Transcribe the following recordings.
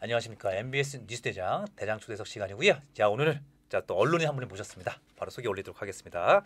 안녕하십니까 MBS 뉴스 대장 대장 초대석 시간이고요. 자 오늘 자 또 언론인 한 분을 모셨습니다. 바로 소개 올리도록 하겠습니다.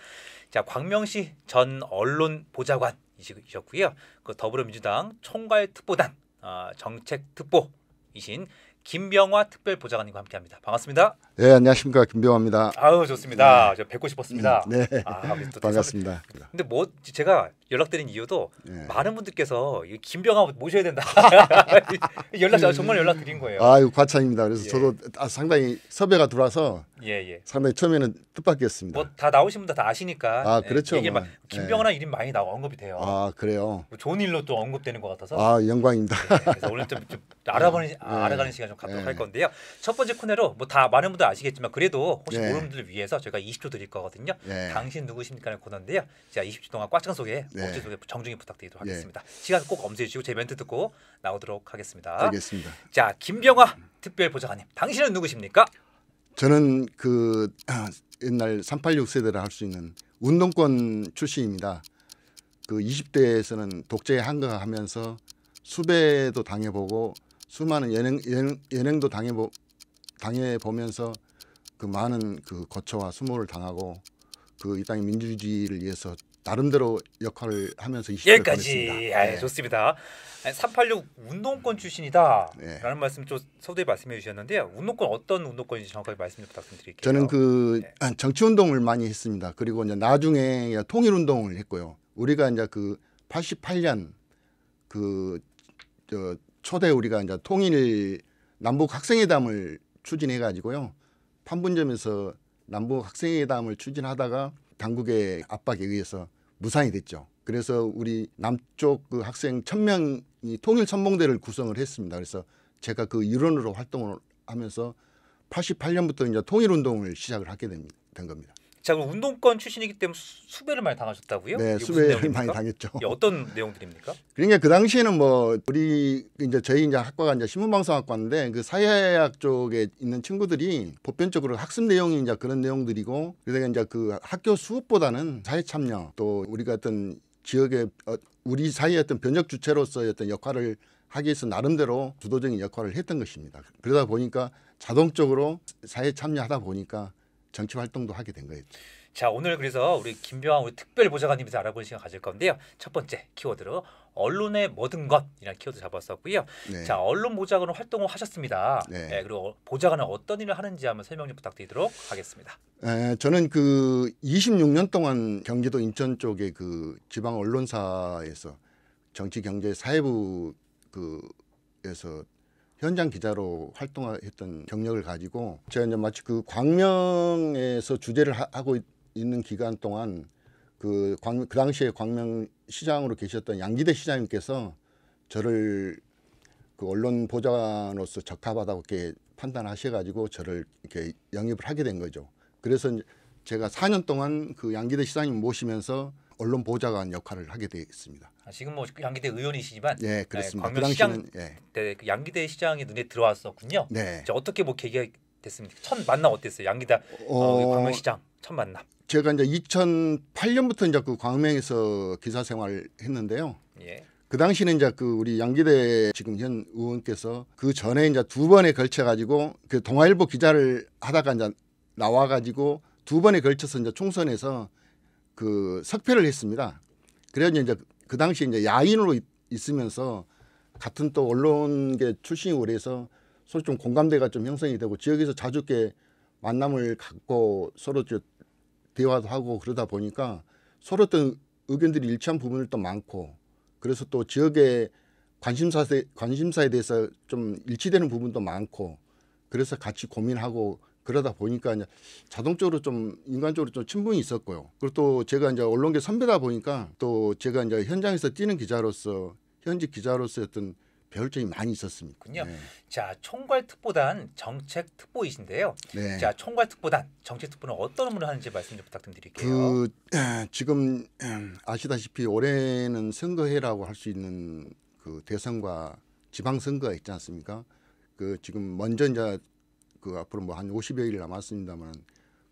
자 광명시 전 언론 보좌관이셨고요. 그 더불어민주당 총괄 특보단 어, 아, 정책 특보이신 김병화 특별 보좌관님과 함께합니다. 반갑습니다. 네, 안녕하십니까 김병화입니다. 아우 좋습니다. 네. 저 뵙고 싶었습니다. 음, 네, 아, 반갑습니다. 근데 뭐 제가 연락드린 이유도 예. 많은 분들께서 김병아 모셔야 된다 연락 예. 정말 연락드린 거예요. 아유 과찬입니다. 그래서 예. 저도 아, 상당히 섭외가 들어와서 예, 예 상당히 처음에는 뜻밖이었습니다. 뭐 다 나오신 분들 다 아시니까. 아 그렇죠. 이막 예, 뭐. 김병아나 예. 이름 많이 나와 언급이 돼요. 아 그래요. 뭐 좋은 일로 또 언급되는 것 같아서. 아 영광입니다. 그래서 오늘 좀, 좀 알아보는 알아가는 시간 좀 갖도록 할 건데요. 첫 번째 코너로 뭐 다 많은 분들 아시겠지만 그래도 혹시 모르는 분들 을 위해서 저희가 20초 드릴 거거든요. 당신 누구십니까는 코너인데요. 제가 20초 동안 꽉찬 소개. 네. 목지 네. 소개 정중히 부탁드리도록 예. 하겠습니다. 시간 꼭 엄수해 주시고 제 멘트 듣고 나오도록 하겠습니다. 알겠습니다. 자 김병화 특별 보좌관님, 당신은 누구십니까? 저는 그 아, 옛날 386 세대라 할 수 있는 운동권 출신입니다. 그 20대에서는 독재에 한가하면서 수배도 당해보고 수많은 예능, 예능 예능도 당해보 당해 보면서 그 많은 그 거처와 수모를 당하고 그 이 땅의 민주주의를 위해서 나름대로 역할을 하면서 20대 여기까지 아, 네. 좋습니다. 386 아, 운동권 출신이다라는 네. 말씀 좀 서두에 말씀해 주셨는데요. 운동권 어떤 운동권인지 정확하게 말씀 부탁드릴게요. 저는 그 네. 정치 운동을 많이 했습니다. 그리고 이제 나중에 통일 운동을 했고요. 우리가 이제 그 88년 그저 초대 우리가 이제 통일 남북 학생회담을 추진해 가지고요. 판문점에서 남북 학생회담을 추진하다가 당국의 압박에 의해서 무산이 됐죠. 그래서 우리 남쪽 그 학생 천명이 통일 선봉대를 구성을 했습니다. 그래서 제가 그 일원으로 활동을 하면서 88년부터 이제 통일 운동을 시작을 하게 된, 겁니다. 자 그럼 운동권 출신이기 때문에 수배를 많이 당하셨다고요? 네, 수배를 내용입니까? 많이 당했죠. 예, 어떤 내용들입니까? 그러니까 그 당시에는 뭐 우리 이제 저희 이제 학과가 이제 신문방송학과인데 그 사회학 쪽에 있는 친구들이 보편적으로 학습 내용이 이제 그런 내용들이고 그래서 이제 그 학교 수업보다는 사회 참여 또 우리가 어떤 지역의 어, 우리 사회의 어떤 변혁 주체로서의 어떤 역할을 하기 위해서 나름대로 주도적인 역할을 했던 것입니다. 그러다 보니까 자동적으로 사회 참여하다 보니까 정치 활동도 하게 된 거예요. 자 오늘 그래서 우리 김병환 우리 특별 보좌관님에서 알아보 시간 가질 건데요. 첫 번째 키워드로 언론의 모든 것이라는 키워드 잡았었고요. 네. 자 언론 보좌관으로 활동을 하셨습니다. 네. 네. 그리고 보좌관은 어떤 일을 하는지 한번 설명 좀 부탁드리도록 하겠습니다. 에, 저는 그 26년 동안 경기도 인천 쪽에 그 지방 언론사에서 정치 경제 사회부 그에서 현장 기자로 활동했던 경력을 가지고 제가 이제 마치 그 광명에서 주재를 하고 있는 기간 동안 그, 광, 그 당시에 광명 시장으로 계셨던 양기대 시장님께서 저를 그 언론 보좌로서 관으 적합하다고 이렇게 판단하셔가지고 저를 이렇게 영입을 하게 된 거죠. 그래서 제가 4년 동안 그 양기대 시장님 모시면서 언론 보좌관 역할을 하게 되었습니다. 아, 지금 뭐 양기대 의원이시지만 예, 그렇습니다. 아, 그 광명 시장 예. 네, 그 양기대 시장이 눈에 들어왔었군요. 네. 어떻게 뭐 계기가 됐습니까? 첫 만남 어땠어요? 양기대 어, 어, 광명시장 첫 만남. 제가 이제 2008년부터 이제 그 광명에서 기사 생활을 했는데요. 예. 그 당시는 이제 그 우리 양기대 지금 현 의원께서 그 전에 이제 두 번에 걸쳐 가지고 그 동아일보 기자를 하다가 이제 나와 가지고 두 번에 걸쳐서 이제 총선에서 그 석패를 했습니다. 그래서 이제 그 당시 이제 야인으로 있으면서 같은 또 언론계 출신이 그래서 서로 좀 공감대가 좀 형성이 되고 지역에서 자주 이게 만남을 갖고 서로 대화도 하고 그러다 보니까 서로 어떤 의견들이 일치한 부분이 또 많고 그래서 또 지역의 관심사에 관심사에 대해서 좀 일치되는 부분도 많고 그래서 같이 고민하고 그러다 보니까 이제 자동적으로 좀 인간적으로 좀 친분이 있었고요. 그리고 또 제가 이제 언론계 선배다 보니까 또 제가 이제 현장에서 뛰는 기자로서 현직 기자로서 어떤 배울 점이 많이 있었습니다. 군요. 네. 자 총괄 특보단 정책 특보이신데요. 네. 자 총괄 특보단 정책 특보는 어떤 업무를 하는지 말씀 좀 부탁드릴게요. 그, 지금 아시다시피 올해는 선거회라고할 수 있는 그 대선과 지방선거가 있지 않습니까? 그 지금 먼저 이제 그 앞으로 뭐 한5 0여일 남았습니다만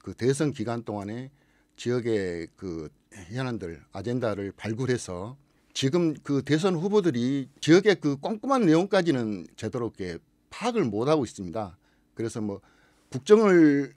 그 대선 기간 동안에 지역의 그 현안들 아젠다를 발굴해서 지금 그 대선 후보들이 지역의 그 꼼꼼한 내용까지는 제대로 게 파악을 못 하고 있습니다. 그래서 뭐 국정을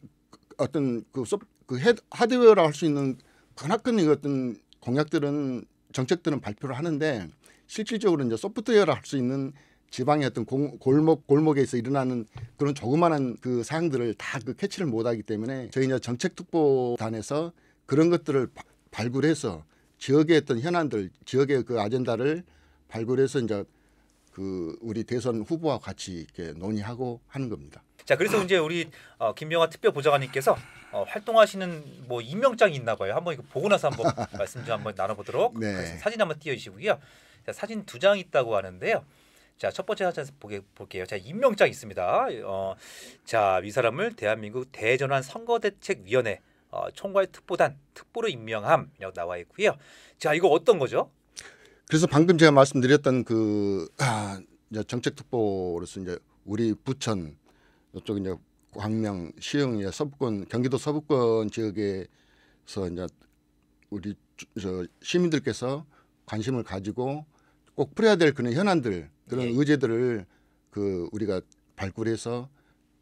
어떤 그, 소, 그 헤드, 하드웨어라 할 수 있는 그나큰 어떤 공약들은 정책들은 발표를 하는데 실질적으로 이제 소프트웨어라 할 수 있는 지방의 어떤 공, 골목 골목에서 일어나는 그런 조그마한 그 사항들을 다 그 캐치를 못하기 때문에 저희 이제 정책특보단에서 그런 것들을 바, 발굴해서 지역의 어떤 현안들 지역의 그 아젠다를 발굴해서 이제 그 우리 대선 후보와 같이 이렇게 논의하고 하는 겁니다. 자 그래서 이제 우리 어, 김명아 특별보좌관님께서 어, 활동하시는 뭐 임명장이 있나 봐요. 한번 이거 보고 나서 한번 말씀 좀 한번 나눠보도록 네. 사진 한번 띄워주시고요. 자, 사진 두 장 있다고 하는데요. 자, 첫 번째 사진 보게, 볼게요. 자, 임명장 있습니다. 어, 자, 이 사람을 대한민국 대전환 선거대책위원회 어, 총괄 특보단 특보로 임명함이라고 나와 있고요. 자, 이거 어떤 거죠? 그래서 방금 제가 말씀드렸던 그 아, 이제 정책 특보로서 이제 우리 부천 이쪽 이제 광명 시흥 이 서부권 경기도 서부권 지역에서 이제 우리 저 시민들께서 관심을 가지고 꼭 풀어야 될 그런 현안들 그런 예. 의제들을 그 우리가 발굴해서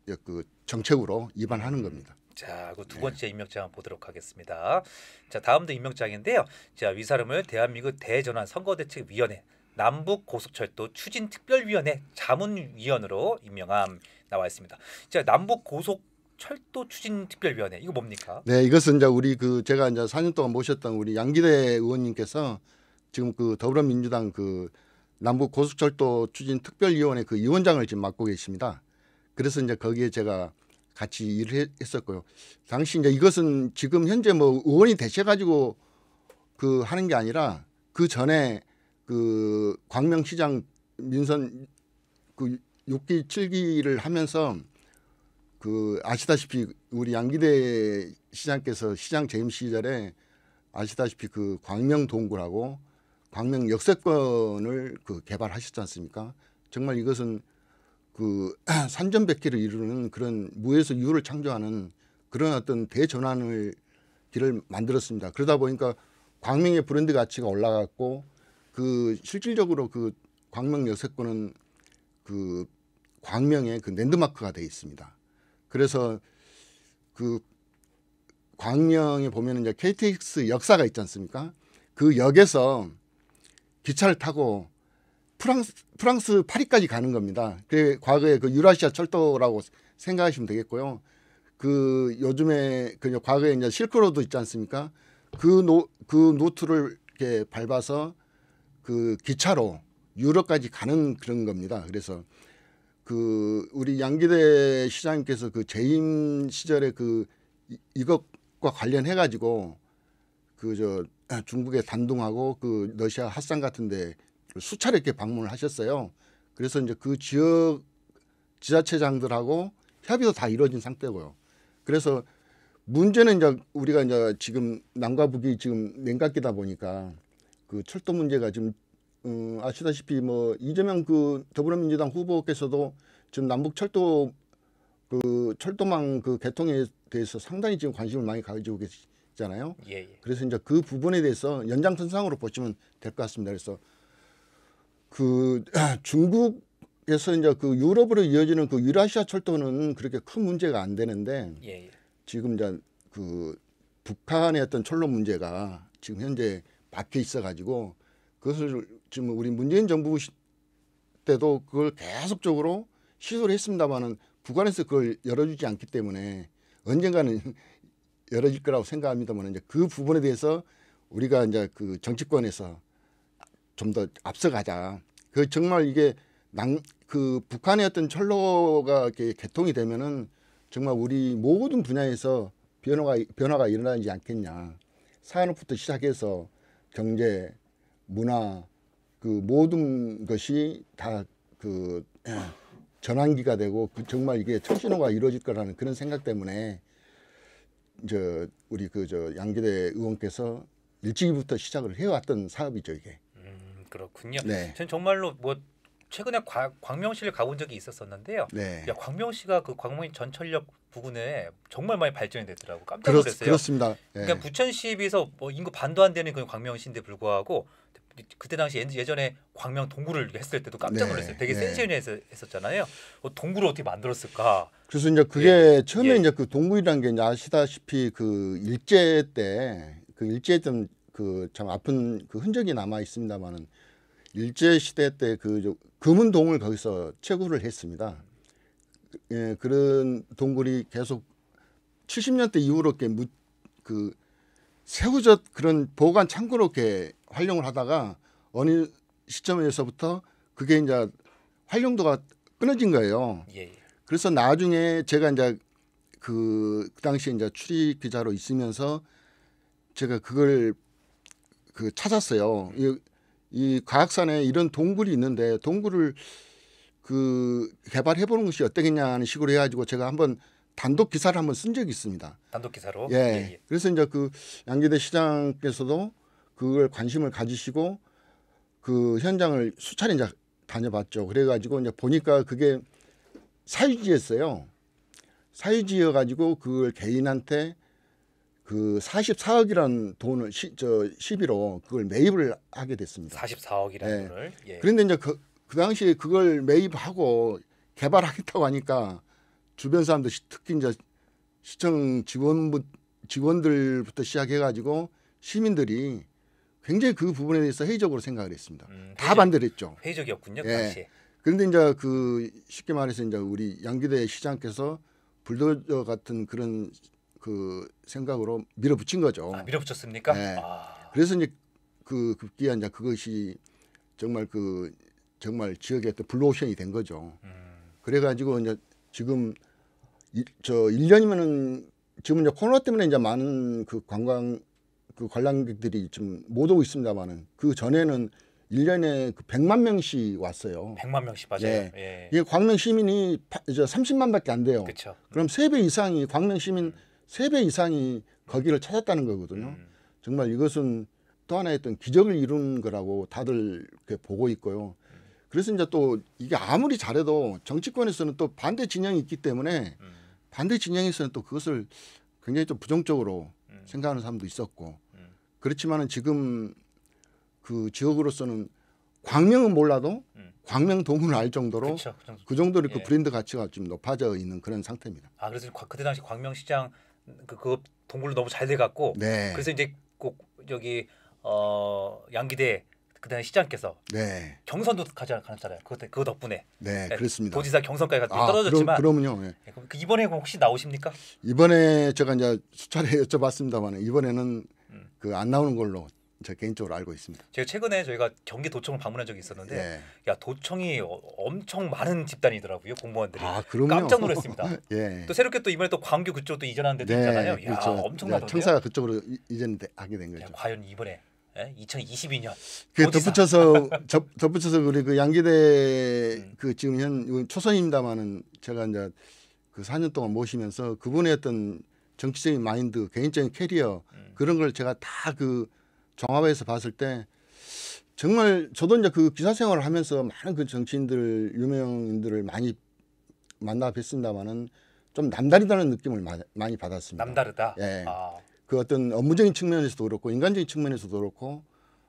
예, 그 정책으로 입안하는 겁니다. 음. 자, 그두 번째 예. 임명장 보도록 하겠습니다. 자, 다음도 임명장인데요. 자, 위사람을 대한민국 대전환 선거대책위원회 남북 고속철도 추진 특별위원회 자문위원으로 임명함 나와 있습니다. 자, 남북 고속 철도 추진 특별위원회 이거 뭡니까? 네, 이것은 이제 우리 그 제가 이제 4년 동안 모셨던 우리 양기대 의원님께서 지금 그 더불어민주당 그 남북 고속철도 추진 특별위원회 그 위원장을 지금 맡고 계십니다. 그래서 이제 거기에 제가 같이 일을 했었고요. 당시 이제 이것은 지금 현재 뭐 의원이 되셔 가지고 그 하는 게 아니라 그 전에 그 광명시장 민선 그 6기 7기를 하면서 그 아시다시피 우리 양기대 시장께서 시장 재임 시절에 아시다시피 그 광명 동굴하고 광명 역세권을 그 개발하셨지 않습니까? 정말 이것은 그 산전백기를 이루는 그런 무에서 유를 창조하는 그런 어떤 대전환을 길을 만들었습니다. 그러다 보니까 광명의 브랜드 가치가 올라갔고 그 실질적으로 그 광명 역세권은 그 광명의 그 랜드마크가 돼 있습니다. 그래서 그 광명에 보면 이제 KTX 역사가 있지 않습니까? 그 역에서 기차를 타고 프랑스 프랑스 파리까지 가는 겁니다. 그 과거에 그 유라시아 철도라고 생각하시면 되겠고요. 그 요즘에 그 과거에 이제 실크로드 있지 않습니까? 그노그 그 노트를 이렇게 밟아서 그 기차로 유럽까지 가는 그런 겁니다. 그래서 그 우리 양기대 시장님께서 그 재임 시절에 그 이것과 관련해 가지고 그저 아, 중국의 단둥하고 그 러시아 핫산 같은데 수차례 이렇게 방문을 하셨어요. 그래서 이제 그 지역 지자체장들하고 협의도 다 이루어진 상태고요. 그래서 문제는 이제 우리가 이제 지금 남과 북이 지금 냉각기다 보니까 그 철도 문제가 지금 음, 아시다시피 뭐 이재명 그 더불어민주당 후보께서도 지금 남북 철도 그 철도망 그 개통에 대해서 상당히 지금 관심을 많이 가지고 계시, 있잖아요. 예, 예. 그래서 이제 그 부분에 대해서 연장선상으로 보시면 될 것 같습니다. 그래서 그 중국에서 이제 그 유럽으로 이어지는 그 유라시아 철도는 그렇게 큰 문제가 안 되는데 예, 예. 지금 이제 그 북한의 어떤 철로 문제가 지금 현재 밖에 있어 가지고 그것을 지금 우리 문재인 정부 때도 그걸 계속적으로 시도를 했습니다마는 북한에서 그걸 열어주지 않기 때문에 언젠가는 열어질 거라고 생각합니다만 이제 그 부분에 대해서 우리가 이제 그 정치권에서 좀 더 앞서가자. 그 정말 이게 남, 그 북한의 어떤 철로가 이렇게 개통이 되면은 정말 우리 모든 분야에서 변화가 변화가 일어나지 않겠냐. 사 산업부터 시작해서 경제, 문화 그 모든 것이 다 그 전환기가 되고 그 정말 이게 청신호가 이루어질 거라는 그런 생각 때문에 저 우리 그 저 양기대 의원께서 일찍부터 시작을 해왔던 사업이죠 이게. 음 그렇군요. 네. 전 정말로 뭐 최근에 과, 광명시를 가본 적이 있었었는데요. 네. 야 광명시가 그 광명 전철역 부근에 정말 많이 발전이 됐더라고 깜짝 놀랐어요. 그렇, 습니다 네. 예. 그러니까 부천시에 비해서 뭐 인구 반도 안 되는 그 광명시인데 불구하고 그때 당시 예전에 광명 동굴을 했을 때도 깜짝 네. 놀랐어요. 네, 되게 센세이션에서 했었잖아요. 어, 동굴을 어떻게 만들었을까? 그래서 이제 그게 예, 예. 처음에 예. 이제 그 동굴이라는 게 이제 아시다시피 그 일제 때 그 일제 좀그참 아픈 그 흔적이 남아 있습니다만은 일제 시대 때그 금은동을 거기서 채굴을 했습니다. 예, 그런 동굴이 계속 70년대 이후로 이렇게 그 새우젓 그런 보관 창고로 이렇게 활용을 하다가 어느 시점에서부터 그게 이제 활용도가 끊어진 거예요. 예. 예. 그래서 나중에 제가 이제 그, 그 당시에 이제 출입 기자로 있으면서 제가 그걸 그 찾았어요. 이, 이 과학산에 이런 동굴이 있는데 동굴을 그 개발해보는 것이 어떻겠냐 하는 식으로 해가지고 제가 한번 단독 기사를 한번 쓴 적이 있습니다. 단독 기사로? 예. 예. 예. 그래서 이제 그 양기대 시장께서도 그걸 관심을 가지시고 그 현장을 수차례 이제 다녀봤죠. 그래가지고 이제 보니까 그게 사유지였어요. 사유지여가지고 그걸 개인한테 그 44억이라는 돈을 시, 저 시비로 그걸 매입을 하게 됐습니다. 44억이라는 예. 돈을. 예. 그런데 이제 그, 그 당시에 그걸 매입하고 개발하겠다고 하니까 주변 사람들 특히 이제 시청 직원 직원들부터 시작해가지고 시민들이 굉장히 그 부분에 대해서 회의적으로 생각을 했습니다. 음, 다 회의적, 반대를 했죠. 회의적이었군요. 예. 당시 그런데 이제 그 쉽게 말해서 이제 우리 양기대 시장께서 불도저 같은 그런 그 생각으로 밀어붙인 거죠. 아, 밀어붙였습니까? 예. 아. 그래서 이제 그 급기야 이제 그것이 정말 그 정말 지역에 또 블루오션이 된 거죠. 음. 그래가지고 이제 지금 저 1년이면은 지금 이제 코로나 때문에 이제 많은 그 관광 그 관람객들이 지금 못 오고 있습니다만은 그 전에는 일년에그 100만 명씩 왔어요. 100만 명씩 맞아요. 예. 예. 이게 광명 시민이 이제 30만밖에 안 돼요. 그쵸. 그럼 세 배 이상이 광명 시민 음. 세배 이상이 거기를 찾았다는 거거든요. 음. 정말 이것은 또 하나의 어떤 기적을 이룬 거라고 다들 보고 있고요. 음. 그래서 이제 또 이게 아무리 잘해도 정치권에서는 또 반대 진영이 있기 때문에 음. 반대 진영에서는 또 그것을 굉장히 좀 부정적으로 음. 생각하는 사람도 있었고 음. 그렇지만은 지금 그 지역으로서는 광명은 몰라도 음. 광명동은알 정도로 그쵸, 그, 정도. 그 정도로 예. 그 브랜드 가치가 좀 높아져 있는 그런 상태입니다. 아 그래서 그때 당시 광명시장 그, 그 동굴로 너무 잘 돼갖고 네. 그래서 이제 꼭 여기 어 양기대 그다음 시장께서 네. 경선도 가지 않았잖아요. 그것 그 덕분에 네, 네, 그렇습니다. 도지사 경선까지 아, 떨어졌지만 그러, 그럼요. 예. 네, 그 이번에 혹시 나오십니까? 이번에 제가 이제 수차례 여쭤봤습니다만 이번에는 음. 그안 나오는 걸로 제 개인적으로 알고 있습니다. 제가 최근에 저희가 경기도청을 방문한 적이 있었는데 예. 야 도청이 어, 엄청 많은 집단이더라고요 공무원들이 아, 그럼요. 깜짝 놀랐습니다. 예. 또 새롭게 또 이번에 또 광교 그쪽 도 이전한 데도 네, 있잖아요. 그렇죠. 엄청나던데요. 청사가 그쪽으로 이전하게 된 거죠. 야, 과연 이번에 예? 2022년. 그 덧붙여서 접, 덧붙여서 우리 그 양기대 음. 그 지금 현 초선입니다만은 제가 이제 그 4년 동안 모시면서 그분의 어떤 정치적인 마인드, 개인적인 캐리어 음. 그런 걸 제가 다 그 종합해서 봤을 때 정말 저도 이제 그 기사 생활을 하면서 많은 그 정치인들 유명인들을 많이 만나 뵀습니다만은 좀 남다르다는 느낌을 많이 받았습니다. 남다르다. 예. 아. 그 어떤 업무적인 측면에서도 그렇고 인간적인 측면에서도 그렇고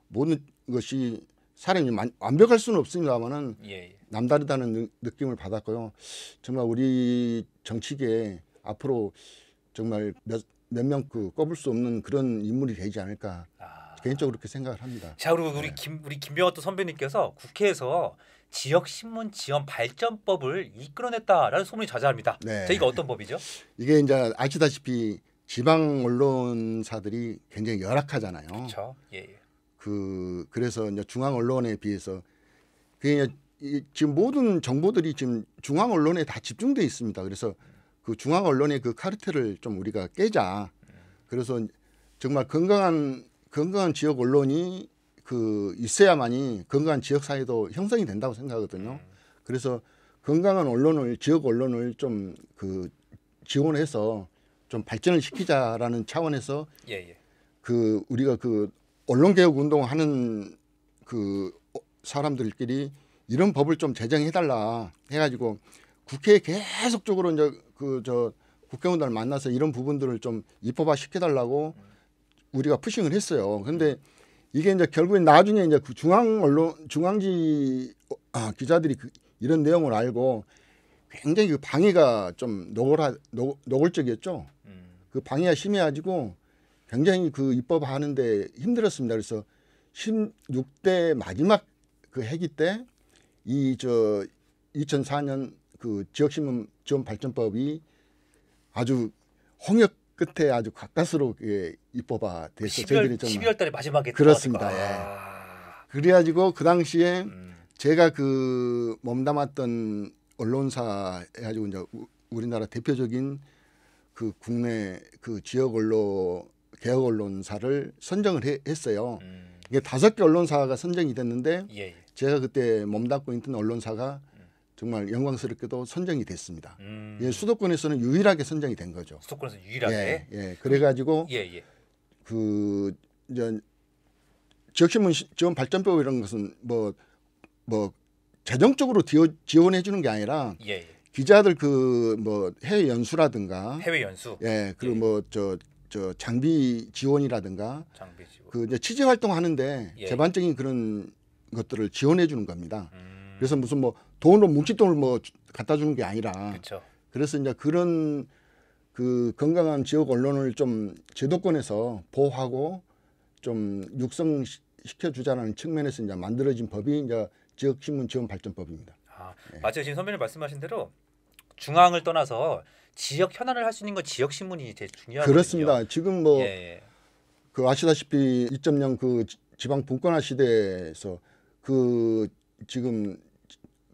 모든 것이 사람이 완벽할 수는 없습니다만은 예, 예. 남다르다는 느낌을 받았고요. 정말 우리 정치계에 앞으로 정말 몇몇명 그 꼽을 수 없는 그런 인물이 되지 않을까 아. 개인적으로 그렇게 생각을 합니다. 자 그리고 우리 네. 김 우리 김병호 선배님께서 국회에서 지역 신문 지원 발전법을 이끌어냈다라는 소문이 자자합니다. 네. 자, 이거 어떤 법이죠? 이게 이제 아시다시피 지방 언론사들이 굉장히 열악하잖아요. 그렇죠. 예, 예. 그 그래서 이제 중앙 언론에 비해서 그게 이 지금 모든 정보들이 지금 중앙 언론에 다 집중돼 있습니다. 그래서 그 중앙 언론의 그 카르텔을 좀 우리가 깨자. 그래서 정말 건강한 건강한 지역 언론이 그 있어야만이 건강한 지역 사회도 형성이 된다고 생각하거든요. 그래서 건강한 언론을 지역 언론을 좀 그 지원해서 좀 발전을 시키자라는 차원에서 예, 예. 그 우리가 그 언론 개혁 운동하는 그 사람들끼리 이런 법을 좀 제정해 달라 해가지고 국회에 계속적으로 이제 그 저 국회의원들 만나서 이런 부분들을 좀 입법화 시켜달라고 우리가 푸싱을 했어요. 근데 이게 이제 결국엔 나중에 이제 그 중앙 언론 중앙지 어, 아, 기자들이 그 이런 내용을 알고 굉장히 그 방해가 좀 노골하, 노, 노골적이었죠. 음. 그 방해가 심해가지고 굉장히 그 입법하는데 힘들었습니다. 그래서 16대 마지막 그 회기 때 이 저 2004년 그 지역신문 지원 발전법이 아주 홍역 끝에 아주 가까스로 예, 입법화 돼서 12월, 저희들이 좀 12월 달에 마지막에 그렇습니다. 예. 그래가지고 그 당시에 음. 제가 그 몸담았던 언론사 해가지고 이제 우리나라 대표적인 그 국내 그 지역 언론 개혁 언론사를 선정을 해, 했어요. 음. 이게 다섯 개 언론사가 선정이 됐는데 예, 예. 제가 그때 몸담고 있던 언론사가 정말 영광스럽게도 선정이 됐습니다. 음. 예, 수도권에서는 유일하게 선정이 된 거죠. 수도권에서 유일하게. 예, 예. 그래가지고 예, 예. 그 이제 지역신문 지원 발전법 이런 것은 뭐뭐 뭐, 뭐 재정적으로 지원해 주는 게 아니라 예. 예. 기자들 그 뭐 해외 연수라든가 해외 연수 예 그리고 예. 예. 뭐저 저 장비 지원이라든가 장비 지원. 그 이제 취재 활동하는데 예. 재반적인 그런 것들을 지원해 주는 겁니다. 음. 그래서 무슨 뭐 돈으로 뭉칫돈을 뭐 갖다 주는 게 아니라 그쵸. 그래서 이제 그런 그 건강한 지역 언론을 좀 제도권에서 보호하고 좀 육성시켜 주자는 측면에서 이제 만들어진 법이 이제 지역 신문 지원 발전법입니다. 아, 네. 예. 맞아요. 지금 선배님 말씀하신 대로 중앙을 떠나서 지역 현안을 할 수 있는 건 지역 신문이 제일 중요하거든요. 그렇습니다. 지금 뭐그 예, 예. 그 아시다시피 2.0 그 지방 분권화 시대에서 그 지금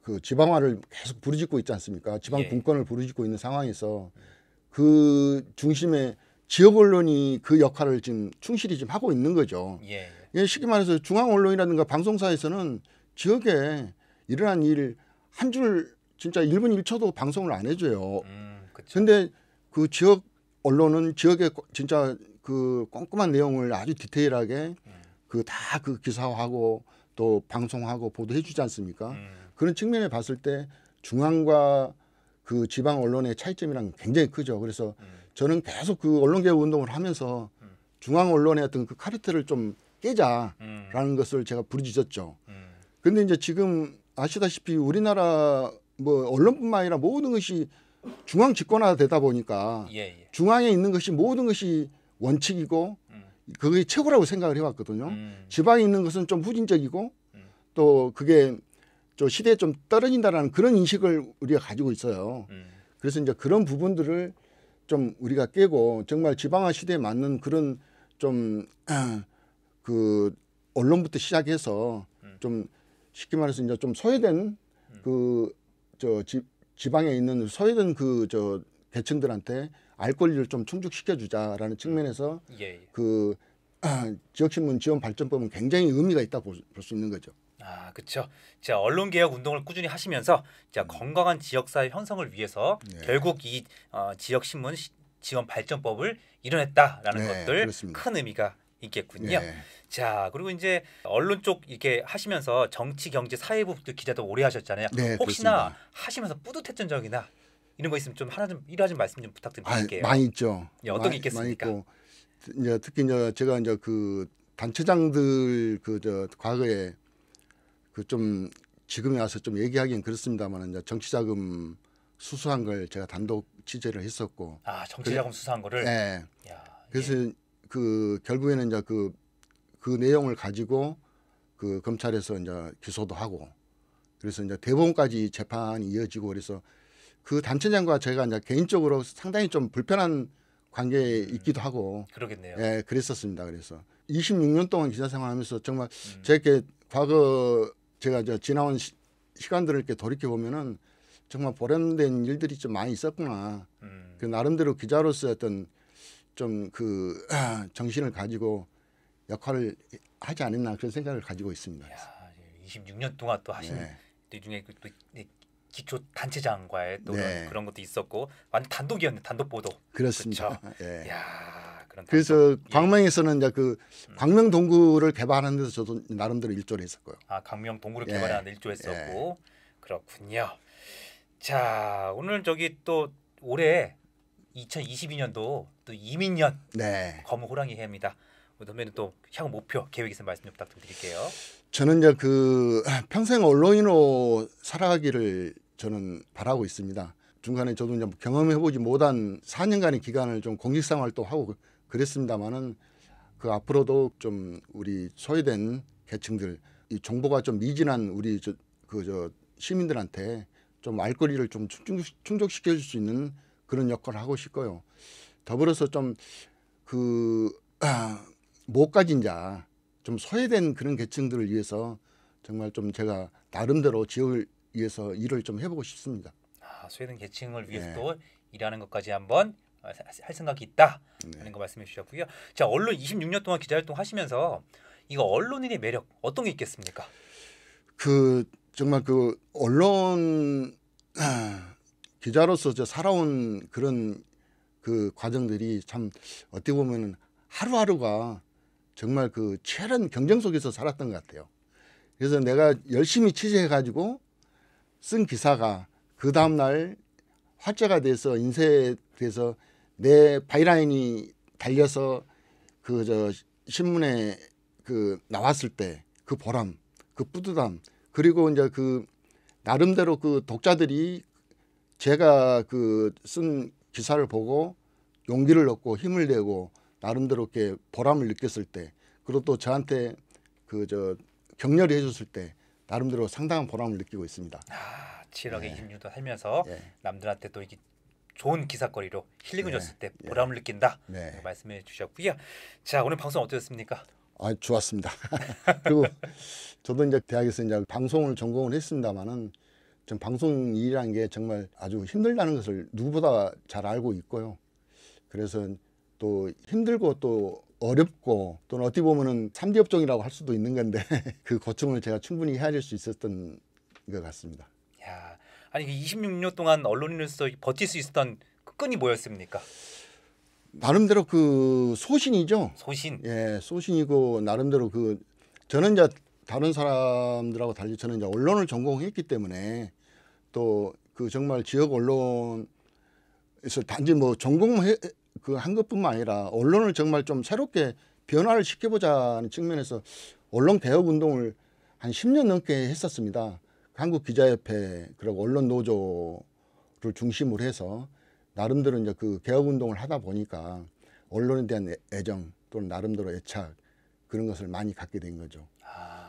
그 지방화를 계속 부르짖고 있지 않습니까? 지방 예. 분권을 부르짖고 있는 상황에서 그 중심에 지역 언론이 그 역할을 지금 충실히 지금 하고 있는 거죠. 예. 예. 쉽게 말해서 중앙 언론이라든가 방송사에서는 지역에 일어난 일 한 줄 진짜 1분 1초도 방송을 안 해줘요. 음, 그쵸. 근데 그 지역 언론은 지역에 진짜 그 꼼꼼한 내용을 아주 디테일하게 음. 그다 그 기사화하고 또 방송하고 보도해주지 않습니까? 음. 그런 측면에 봤을 때 중앙과 그 지방 언론의 차이점이랑 굉장히 크죠. 그래서 음. 저는 계속 그 언론개혁 운동을 하면서 음. 중앙 언론의 어떤 그 카르텔을 좀 깨자라는 음. 것을 제가 부르짖었죠. 근데 이제 지금 아시다시피 우리나라 뭐 언론뿐만 아니라 모든 것이 중앙 집권화되다 보니까 예, 예. 중앙에 있는 것이 모든 것이 원칙이고 음. 그게 최고라고 생각을 해왔거든요. 음. 지방에 있는 것은 좀 후진적이고 음. 또 그게 저 시대에 좀 떨어진다라는 그런 인식을 우리가 가지고 있어요. 음. 그래서 이제 그런 부분들을 좀 우리가 깨고 정말 지방화 시대에 맞는 그런 좀 그 언론부터 시작해서 음. 좀 쉽게 말해서 이제 좀 소외된 그저 지방에 있는 소외된 그저 계층들한테 알 권리를 좀 충족시켜 주자라는 측면에서 예. 예. 그 아, 지역신문 지원 발전법은 굉장히 의미가 있다고 볼 수 있는 거죠. 아, 그렇죠. 자, 언론 개혁 운동을 꾸준히 하시면서 자, 건강한 지역 사회 형성을 위해서 네. 결국 이 어, 지역 신문 지원 발전법을 이뤄냈다라는 네, 것들 그렇습니다. 큰 의미가 있겠군요. 예. 자 그리고 이제 언론 쪽 이렇게 하시면서 정치 경제 사회부 기자도 오래 하셨잖아요. 네, 혹시나 그렇습니다. 하시면서 뿌듯했던 적이나 이런 거 있으면 좀 하나 좀 일화 좀 말씀 좀 부탁드릴게요. 아, 많이 있죠. 예, 어떤 게 있겠습니까? 많이 있고 이제 특히 이제 제가 이제 그 단체장들 그 저 과거에 그 좀 지금에 와서 좀 얘기하기는 그렇습니다만 이제 정치자금 수수한 걸 제가 단독 취재를 했었고 아 정치자금 그래, 수수한 거를 네. 야, 그래서 예. 그 결국에는 이제 그, 그 내용을 가지고 그 검찰에서 이제 기소도 하고 그래서 이제 대법원까지 재판이 이어지고 그래서 그 단체장과 제가 이제 개인적으로 상당히 좀 불편한 관계에 음, 있기도 하고 그러겠네요. 예, 그랬었습니다. 그래서 26년 동안 기자 생활하면서 정말 음. 제게 과거 제가 저 지나온 시, 간들을 이렇게 돌이켜 보면은 정말 보람된 일들이 좀 많이 있었구나. 음. 그 나름대로 기자로서 어떤 좀그 정신을 가지고 역할을 하지 않았나 그런 생각을 가지고 있습니다. 이야, 26년 동안 또 하신 네. 중에 그 또 기초 단체장과의 또 네. 그런 것도 있었고 완전 단독이었네 예. 단독 보도. 그렇습니다. 그렇죠? 예. 이야, 그런 그래서 광명에서는 이제 그 음. 광명 동굴을 개발하는 데서 저도 나름대로 일조를 했었고요. 아 광명 동굴을 예. 개발하는 데 일조했었고 예. 그렇군요. 자 오늘 저기 또 올해 2022년도 또 이민년 네. 검은 호랑이 해입니다. 그다음또 향후 목표 계획 있으면 말씀 좀 부탁드릴게요. 저는 이제 그 평생 언론인으로 살아가기를 저는 바라고 있습니다. 중간에 저도 이제 뭐 경험해보지 못한 4년간의 기간을 좀 공직상 활동하고 그, 그랬습니다만은 그 앞으로도 좀 우리 소외된 계층들 이 정보가 좀 미진한 우리 그저 그 시민들한테 좀 알거리를 좀 충족, 충족시수 있는 그런 역할을 하고 싶고요. 더불어서 좀그 아, 가진 자, 좀 소외된 그런 계층들을 위해서 정말 좀 제가 나름대로 지역을 위해서 일을 좀 해보고 싶습니다. 아, 소외된 계층을 위해서 도 네. 일하는 것까지 한번 할 생각이 있다 네. 하는 네. 거 말씀해 주셨고요. 자 언론 26년 동안 기자 활동 하시면서 이거 언론인의 매력 어떤 게 있겠습니까? 그 정말 그 언론 아, 기자로서 저 살아온 그런 그 과정들이 참 어떻게 보면은 하루하루가 정말 그 치열한 경쟁 속에서 살았던 것 같아요. 그래서 내가 열심히 취재해가지고 쓴 기사가 그 다음날 화제가 돼서 인쇄 돼서 내 바이라인이 달려서 그 저 신문에 그 나왔을 때 그 보람, 그 뿌듯함, 그리고 이제 그 나름대로 그 독자들이 제가 그 쓴 기사를 보고 용기를 얻고 힘을 내고 나름대로 이렇게 보람을 느꼈을 때 그리고 또 저한테 그 저 격려를 해줬을 때 나름대로 상당한 보람을 느끼고 있습니다. 아, 치열하게 네. 힘유도 하면서 네. 남들한테 또 이게 좋은 기사거리로 힐링을 네. 줬을 때 예. 보람을 느낀다 네. 말씀해 주셨고요. 자 오늘 방송 어떠셨습니까? 아 좋았습니다. 그리고 저도 이제 대학에서 이제 방송을 전공을 했습니다만은 전 방송 일이라는 게 정말 아주 힘들다는 것을 누구보다 잘 알고 있고요. 그래서 또 힘들고 또 어렵고 또는 어떻게 보면은 3대 업종이라고 할 수도 있는 건데 그 고충을 제가 충분히 헤아릴 수 있었던 것 같습니다. 야, 아니 26년 그 동안 언론인으로서 버틸 수 있었던 그 끈이 뭐였습니까? 나름대로 그 소신이죠. 소신. 예, 소신이고 나름대로 그 저는 이제 다른 사람들하고 달리 저는 이제 언론을 전공했기 때문에 또그 정말 지역 언론에서 단지 뭐 전공만 그한 것뿐만 아니라 언론을 정말 좀 새롭게 변화를 시켜보자는 측면에서 언론 개혁 운동을 한 10년 넘게 했었습니다. 한국 기자협회 그리고 언론 노조를 중심으로 해서 나름대로 이제 그 개혁 운동을 하다 보니까 언론에 대한 애정 또는 나름대로 애착 그런 것을 많이 갖게 된 거죠. 아.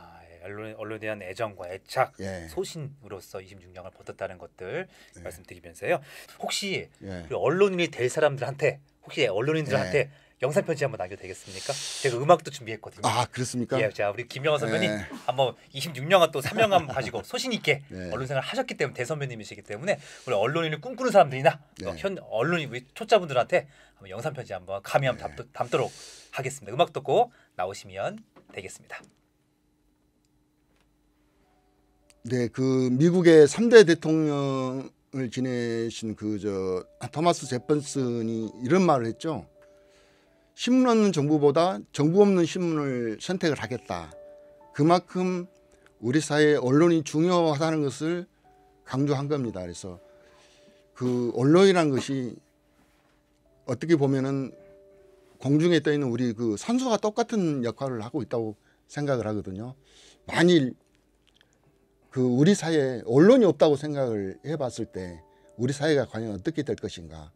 언론, 언론에 대한 애정과 애착, 예. 소신으로서 26년을 버텼다는 것들 예. 말씀드리면서요. 혹시 예. 우 언론인이 될 사람들한테 혹시 언론인들한테 네. 영상 편지 한번 남겨 되겠습니까? 제가 음악도 준비했거든요. 아 그렇습니까? 예, 자 우리 김영하 네. 선배님 예. 한번 26년간 또 사명감 가지고 소신 있게 예. 언론생활 하셨기 때문에 대선배님이시기 때문에 우리 언론인을 꿈꾸는 사람들이나 예. 현 언론인 우리 초짜분들한테 한번 영상 편지 한번 감히 한번 담, 담도록 하겠습니다. 음악 듣고 나오시면 되겠습니다. 네, 그 미국의 삼대 대통령을 지내신 그 저 토마스 제펀슨이 이런 말을 했죠. 신문 없는 정부보다 정부 없는 신문을 선택을 하겠다. 그만큼 우리 사회 언론이 중요하다는 것을 강조한 겁니다. 그래서 그 언론이란 것이 어떻게 보면은 공중에 떠 있는 우리 그선수가 똑같은 역할을 하고 있다고 생각을 하거든요. 만일 그 우리 사회에 언론이 없다고 생각을 해봤을 때 우리 사회가 과연 어떻게 될 것인가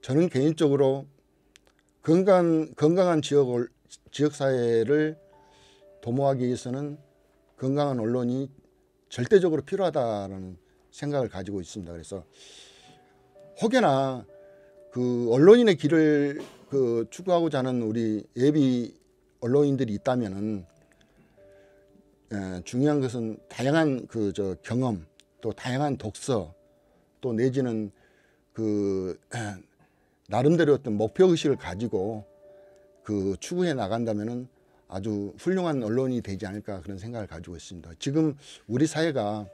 저는 개인적으로 건강, 건강한 지역을, 지역사회를 도모하기 위해서는 건강한 언론이 절대적으로 필요하다는 생각을 가지고 있습니다. 그래서 혹여나 그 언론인의 길을 그 추구하고자 하는 우리 예비 언론인들이 있다면은 예, 중요한 것은 다양한 그 저 경험 또 다양한 독서 또 내지는 그 예, 나름대로 어떤 목표 의식을 가지고 그 추구해 나간다면은 아주 훌륭한 언론이 되지 않을까 그런 생각을 가지고 있습니다. 지금 우리 사회가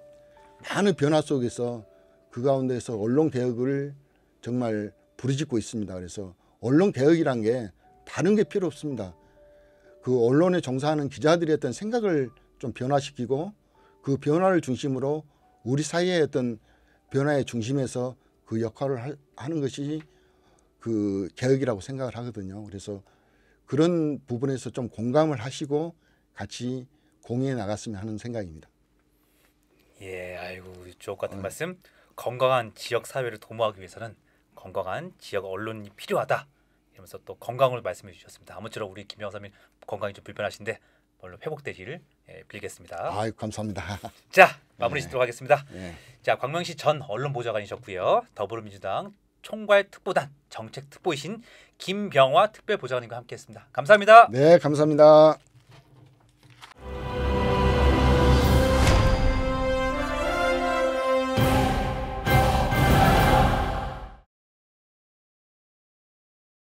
많은 변화 속에서 그 가운데서 언론 개혁을 정말 부르짖고 있습니다. 그래서 언론 개혁이란 게 다른 게 필요 없습니다. 그 언론에 종사하는 기자들이 어떤 생각을 좀 변화시키고 그 변화를 중심으로 우리 사회의 어떤 변화의 중심에서 그 역할을 하는 것이 그 개혁이라고 생각을 하거든요. 그래서 그런 부분에서 좀 공감을 하시고 같이 공유해 나갔으면 하는 생각입니다. 예, 아이고 주옥 같은 어. 말씀. 건강한 지역 사회를 도모하기 위해서는 건강한 지역 언론이 필요하다. 이러면서 또 건강을 말씀해 주셨습니다. 아무쪼록 우리 김영삼님 건강이 좀 불편하신데 얼른 회복되실 예, 빌겠습니다. 아, 감사합니다. 자 마무리 네. 짓도록 하겠습니다. 네. 자 광명시 전 언론보좌관이셨고요. 더불어민주당 총괄 특보단 정책 특보이신 김병화 특별보좌관님과 함께했습니다. 감사합니다. 네, 감사합니다.